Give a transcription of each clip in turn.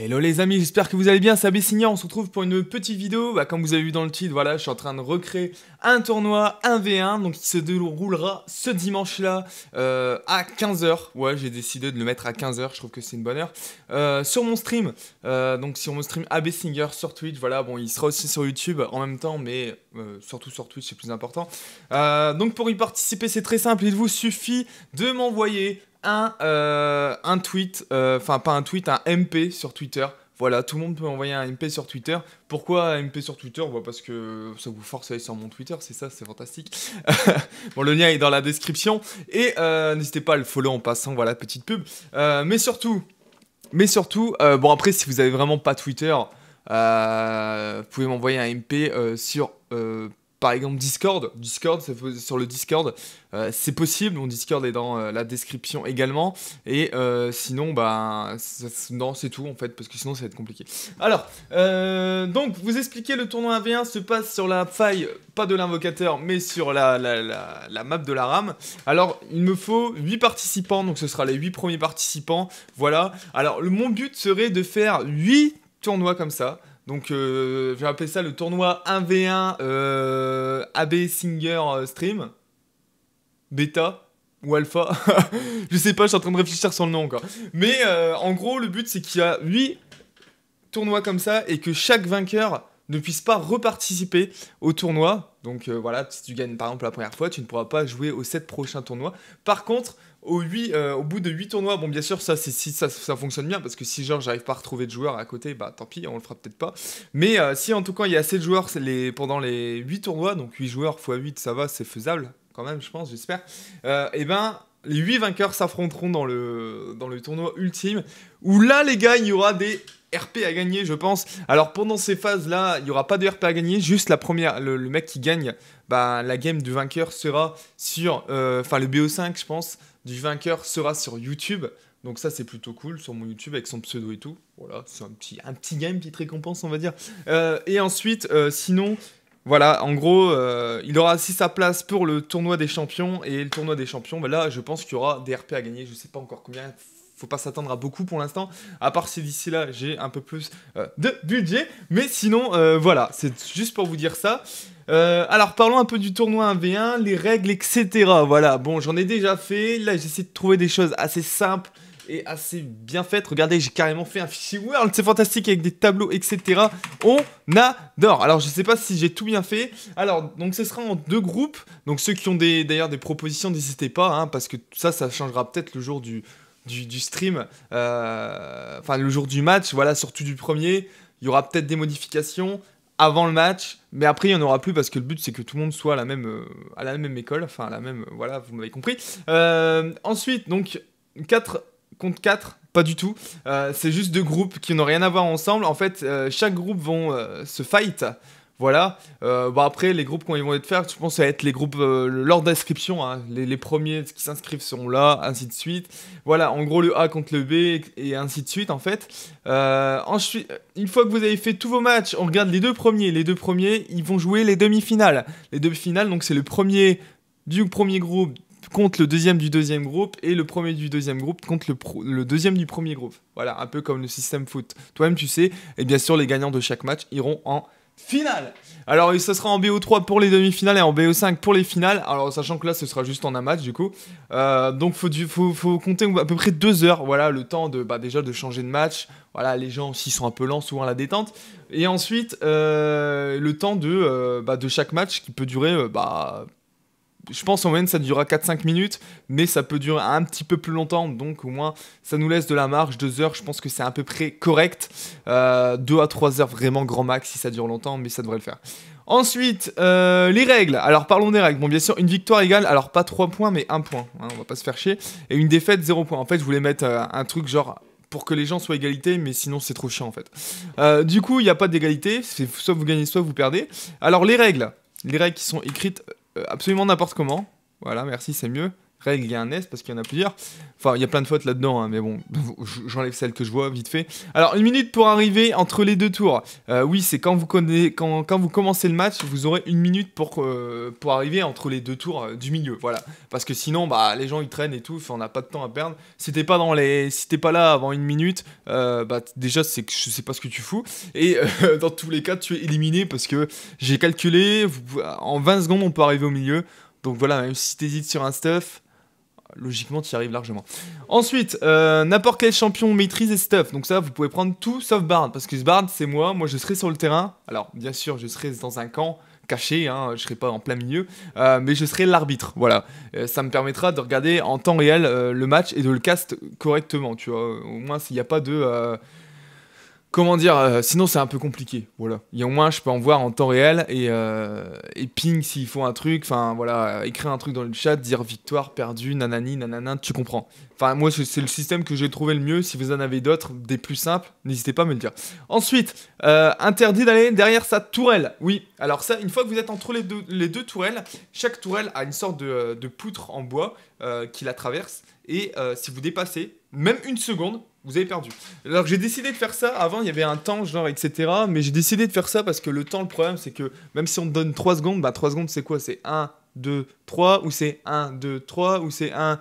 Hello les amis, j'espère que vous allez bien, c'est Singer. on se retrouve pour une petite vidéo, bah, comme vous avez vu dans le titre, voilà, je suis en train de recréer un tournoi 1v1, donc qui se déroulera ce dimanche-là euh, à 15h, ouais j'ai décidé de le mettre à 15h, je trouve que c'est une bonne heure, euh, sur mon stream, euh, donc sur mon stream Abessinger sur Twitch, voilà, bon il sera aussi sur YouTube en même temps, mais surtout sur Twitch c'est plus important, donc pour y participer c'est très simple, il vous suffit de m'envoyer euh, un, tweet, euh, enfin pas un tweet, un MP sur Twitter. Voilà, tout le monde peut envoyer un MP sur Twitter. Pourquoi un MP sur Twitter bah, Parce que ça vous force à aller sur mon Twitter, c'est ça, c'est fantastique. bon, le lien est dans la description. Et euh, n'hésitez pas à le follow en passant, voilà, petite pub. mais surtout, mais surtout bon après, si vous avez vraiment pas Twitter, vous pouvez m'envoyer un MP sur par exemple Discord. Discord, sur le Discord, euh, c'est possible. Mon Discord est dans euh, la description également. Et euh, sinon, bah, c'est tout en fait, parce que sinon ça va être compliqué. Alors, donc vous expliquez le tournoi 1v1 se passe sur la faille, pas de l'invocateur, mais sur la, map de la rame. Alors, il me faut 8 participants, donc ce sera les 8 premiers participants. Voilà. Alors, mon but serait de faire 8 tournois comme ça. Donc, euh, je vais appeler ça le tournoi 1v1 euh, AB Singer euh, Stream. Bêta ou Alpha. je sais pas, je suis en train de réfléchir sur le nom encore. Mais en gros, le but, c'est qu'il y a 8 tournois comme ça et que chaque vainqueur ne puisse pas reparticiper au tournoi. Donc euh, voilà, si tu gagnes par exemple la première fois, tu ne pourras pas jouer aux 7 prochains tournois. Par contre, au, 8, euh, au bout de 8 tournois, bon bien sûr, ça, si ça, fonctionne bien, parce que si genre j'arrive pas à retrouver de joueurs à côté, bah tant pis, on le fera peut-être pas. Mais euh, si en tout cas il y a assez de joueurs les, pendant les 8 tournois, donc 8 joueurs x 8, ça va, c'est faisable quand même, je pense, j'espère. et eh ben les 8 vainqueurs s'affronteront dans le, dans le tournoi ultime, où là, les gars, il y aura des RP à gagner, je pense. Alors, pendant ces phases-là, il n'y aura pas de RP à gagner, juste la première, le, mec qui gagne, bah, la game du vainqueur sera sur, euh, enfin, le BO5, je pense, du vainqueur sera sur YouTube. Donc ça c'est plutôt cool sur mon YouTube avec son pseudo et tout. Voilà, c'est un petit, un petit game, petite récompense on va dire. Euh, et ensuite, euh, sinon, voilà, en gros, euh, il aura aussi sa place pour le tournoi des champions. Et le tournoi des champions, bah là, je pense qu'il y aura des RP à gagner. Je ne sais pas encore combien. Faut pas s'attendre à beaucoup pour l'instant. À part si d'ici là, j'ai un peu plus euh, de budget. Mais sinon, euh, voilà, c'est juste pour vous dire ça. alors parlons un peu du tournoi 1v1, les règles, etc. Voilà, bon j'en ai déjà fait, là j'essaie de trouver des choses assez simples, est assez bien faite. Regardez, j'ai carrément fait un fichier World, c'est fantastique avec des tableaux, etc. On adore. Alors, je sais pas si j'ai tout bien fait. Alors, donc, ce sera en deux groupes. Donc, ceux qui ont d'ailleurs des, propositions, n'hésitez pas, hein, parce que ça, ça changera peut-être le jour du, du, stream, euh, enfin, le jour du match, voilà, surtout du premier. Il y aura peut-être des modifications avant le match, mais après il n'y en aura plus parce que le but c'est que tout le monde soit à la même, euh, à la même école, enfin à la même, voilà, vous m'avez compris. Euh, ensuite, donc, 4 contre 4 pas du tout. Euh, c'est juste deux groupes qui n'ont rien à voir ensemble. En fait, euh, chaque groupe vont euh, se fight. Voilà. Bon après, les groupes ils vont être faire, je pense à être les groupes, lors d'inscription. Hein. Les, premiers qui s'inscrivent sont là, ainsi de suite. Voilà, en gros, le A contre le B et ainsi de suite, en fait. ensuite, une fois que vous avez fait tous vos matchs, on regarde les deux premiers. Les deux premiers, ils vont jouer les demi-finales. Les demi-finales, donc c'est le premier du premier groupe contre le deuxième du deuxième groupe et le premier du deuxième groupe contre le, le deuxième du premier groupe. Voilà, un peu comme le système foot. Toi-même, tu sais. Et eh bien sûr, les gagnants de chaque match iront en finale. Alors, ce sera en BO3 pour les demi-finales et en BO5 pour les finales. Alors, sachant que là, ce sera juste en un match, du coup. Euh, donc, faut, faut, faut, compter à peu près deux heures. Voilà, le temps de, bah, déjà de changer de match. Voilà, les gens aussi sont un peu lents, souvent à la détente. Et ensuite, euh, le temps de, euh, bah, de chaque match qui peut durer bah, je pense en moyenne ça durera 4-5 minutes, mais ça peut durer un petit peu plus longtemps, donc au moins ça nous laisse de la marge, 2 heures, je pense que c'est à peu près correct, euh, Deux 2 à 3 heures vraiment grand max si ça dure longtemps, mais ça devrait le faire. Ensuite, euh, les règles. Alors parlons des règles. Bon, bien sûr, une victoire égale, alors pas 3 points, mais 1 point. Hein, on va pas se faire chier. Et une défaite, 0 point. En fait, je voulais mettre euh, un truc genre pour que les gens soient égalité, mais sinon c'est trop chiant en fait. du coup, il n'y a pas d'égalité, soit vous gagnez, soit vous perdez. Alors les règles, les règles qui sont écrites euh, absolument n'importe comment. Voilà, merci, c'est mieux règle, il y a un S parce qu'il y en a plusieurs. Enfin, il y a plein de fautes là-dedans, hein, mais bon, j'enlève celle que je vois vite fait. Alors, une minute pour arriver entre les deux tours. Euh, oui, c'est quand, vous commencez le match, vous aurez une minute pour, euh, pour arriver entre les deux tours euh, du milieu. Voilà. Parce que sinon, bah, les gens ils traînent et tout, on n'a pas de temps à perdre. Si t'es pas, les... pas là avant une minute, bah, déjà, c'est que je sais pas ce que tu fous. Et dans tous les cas, tu es éliminé parce que j'ai calculé, en 20 secondes, on peut arriver au milieu. Donc voilà, même si t'hésites sur un stuff, logiquement, tu y arrives largement. Ensuite, euh, n'importe quel champion maîtrise et stuff. Donc ça, vous pouvez prendre tout sauf Bard. Parce que Bard, c'est moi. Moi, je serai sur le terrain. Alors, bien sûr, je serai dans un camp caché. Je hein. je serai pas en plein milieu. Euh, mais je serai l'arbitre. Voilà. Euh, ça me permettra de regarder en temps réel le match et de le cast correctement. Tu vois, au moins, s'il n'y a pas de comment dire, euh, sinon c'est un peu compliqué. Voilà. a au moins, je peux en voir en temps réel et, euh, ping s'il font un truc. Enfin, voilà, euh, écrire un truc dans le chat, dire victoire, perdu, nanani, nanana, tu comprends. Enfin, moi, c'est le système que j'ai trouvé le mieux. Si vous en avez d'autres, des plus simples, n'hésitez pas à me le dire. Ensuite, interdit d'aller derrière sa tourelle. Oui, alors ça, une fois que vous êtes entre les deux, les deux tourelles, chaque tourelle a une sorte de poutre en bois qui la traverse. Et si vous dépassez, même une seconde, vous avez perdu. Alors j'ai décidé de faire ça, avant il y avait un temps, genre, etc. Mais j'ai décidé de faire ça parce que le temps, le problème, c'est que même si on te donne 3 secondes, bah 3 secondes c'est quoi C'est 1, 2, 3, ou c'est 1, 2, 3, ou c'est 1,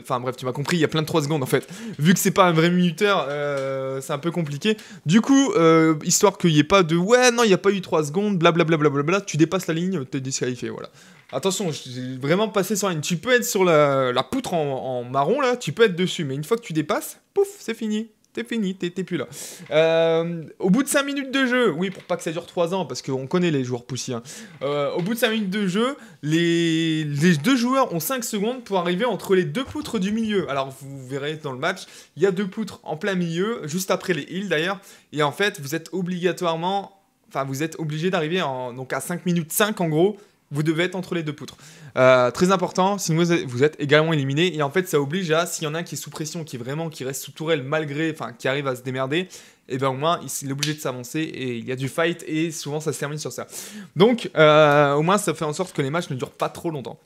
Enfin bref, tu m'as compris, il y a plein de 3 secondes en fait. Vu que c'est pas un vrai minuteur, euh, c'est un peu compliqué. Du coup, euh, histoire qu'il n'y ait pas de ouais, non, il n'y a pas eu 3 secondes, blablabla, bla, bla, bla, tu dépasses la ligne, t'es disqualifié, voilà. Attention, j'ai vraiment passé sans une. Tu peux être sur la, poutre en, en, marron là, tu peux être dessus, mais une fois que tu dépasses, pouf, c'est fini t'es fini, t'es plus là. Euh, au bout de 5 minutes de jeu, oui, pour pas que ça dure 3 ans, parce qu'on connaît les joueurs poussiens euh, au bout de 5 minutes de jeu, les, deux joueurs ont 5 secondes pour arriver entre les deux poutres du milieu. Alors, vous verrez dans le match, il y a deux poutres en plein milieu, juste après les heals d'ailleurs, et en fait, vous êtes obligatoirement, enfin, vous êtes obligé d'arriver donc à 5 minutes 5 en gros, vous devez être entre les deux poutres. Euh, très important, sinon vous êtes également éliminé. Et en fait, ça oblige à, s'il y en a qui est sous pression, qui est vraiment, qui reste sous tourelle malgré, enfin, qui arrive à se démerder, et eh ben au moins, il, est obligé de s'avancer et il y a du fight et souvent ça se termine sur ça. Donc, euh, au moins, ça fait en sorte que les matchs ne durent pas trop longtemps.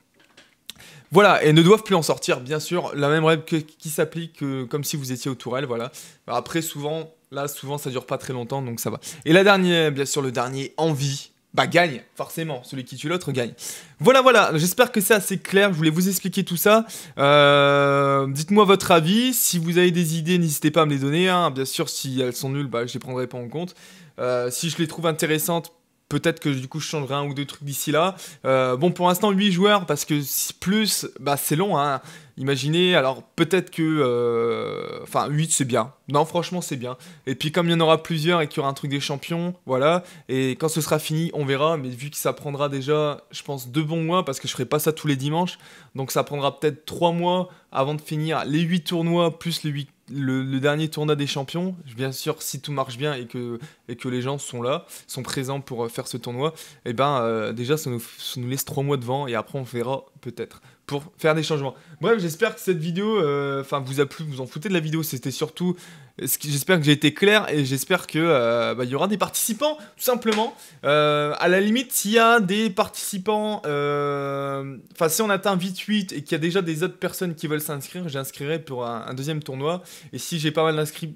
Voilà, et ne doivent plus en sortir, bien sûr, la même règle qui s'applique euh, comme si vous étiez aux tourelles, voilà. Après, souvent, là, souvent, ça dure pas très longtemps, donc ça va. Et la dernière, bien sûr, le dernier, envie bah, gagne, forcément. Celui qui tue l'autre gagne. Voilà, voilà. J'espère que c'est assez clair. Je voulais vous expliquer tout ça. Euh, dites-moi votre avis. Si vous avez des idées, n'hésitez pas à me les donner. Hein. Bien sûr, si elles sont nulles, bah, je les prendrai pas en compte. Euh, si je les trouve intéressantes, Peut-être que du coup je changerai un ou deux trucs d'ici là. Euh, bon pour l'instant 8 joueurs parce que plus bah, c'est long. Hein. Imaginez, alors peut-être que... Euh, enfin 8 c'est bien. Non franchement c'est bien. Et puis comme il y en aura plusieurs et qu'il y aura un truc des champions, voilà. Et quand ce sera fini on verra. Mais vu que ça prendra déjà je pense deux bons mois parce que je ferai pas ça tous les dimanches. Donc ça prendra peut-être trois mois avant de finir les 8 tournois plus les 8 le, dernier tournoi des champions, bien sûr, si tout marche bien et que, et que les gens sont là, sont présents pour euh, faire ce tournoi, et eh ben euh, déjà, ça nous laisse trois mois devant et après, on verra peut-être pour faire des changements. Bref, j'espère que cette vidéo euh, enfin, vous a plu, vous en foutez de la vidéo, c'était surtout... J'espère que j'ai été clair et j'espère qu'il euh, bah, y aura des participants, tout simplement. Euh, à la limite, s'il y a des participants... Enfin, si on atteint vite 8 et qu'il y a déjà des autres personnes qui veulent s'inscrire, j'inscrirai pour un, un, deuxième tournoi. Et si j'ai pas mal d'inscrits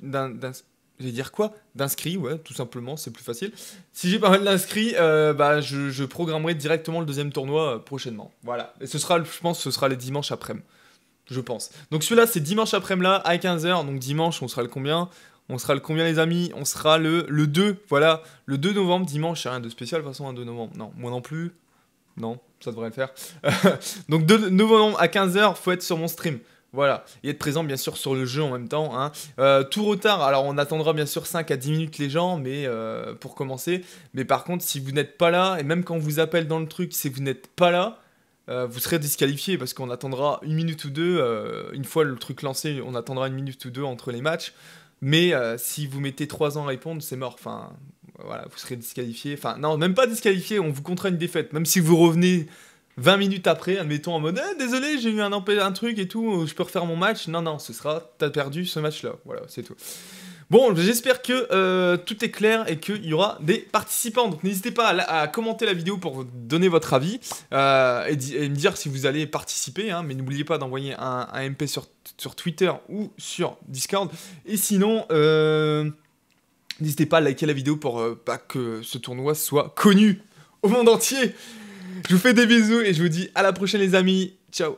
je vais dire quoi D'inscrit, ouais, tout simplement, c'est plus facile. Si j'ai pas mal d'inscrits, euh, bah, je, programmerai directement le deuxième tournoi euh, prochainement. Voilà. Et ce sera, je pense, ce sera les dimanches après-midi. Je pense. Donc celui-là, c'est dimanche après-midi à 15h. Donc dimanche, on sera le combien on sera le combien les amis On sera le, le 2, voilà, le 2 novembre, dimanche, rien de spécial de toute façon, un 2 novembre, non, moi non plus, non, ça devrait le faire. donc 2 novembre à 15h, faut être sur mon stream. Voilà, et être présent bien sûr sur le jeu en même temps. Hein. Euh, tout retard, alors on attendra bien sûr 5 à 10 minutes les gens, mais euh, pour commencer. Mais par contre, si vous n'êtes pas là, et même quand on vous appelle dans le truc, si vous n'êtes pas là, euh, vous serez disqualifié parce qu'on attendra une minute ou deux. une fois le truc lancé, on attendra une minute ou deux entre les matchs. Mais si vous mettez 3 ans à répondre, c'est mort. Enfin, voilà, vous serez disqualifié. Enfin, non, même pas disqualifié, on vous comptera une défaite. Même si vous revenez 20 minutes après, admettons en mode eh, désolé, j'ai eu un, un truc et tout, je peux refaire mon match. Non, non, ce sera t'as perdu ce match-là. Voilà, c'est tout. Bon, j'espère que euh, tout est clair et qu'il y aura des participants. Donc n'hésitez pas à, commenter la vidéo pour donner votre avis euh, et, me dire si vous allez participer. Hein. mais n'oubliez pas d'envoyer un, MP sur, Twitter ou sur Discord. Et sinon... Euh, n'hésitez pas à liker la vidéo pour que ce tournoi soit connu au monde entier. Je vous fais des bisous et je vous dis à la prochaine les amis. Ciao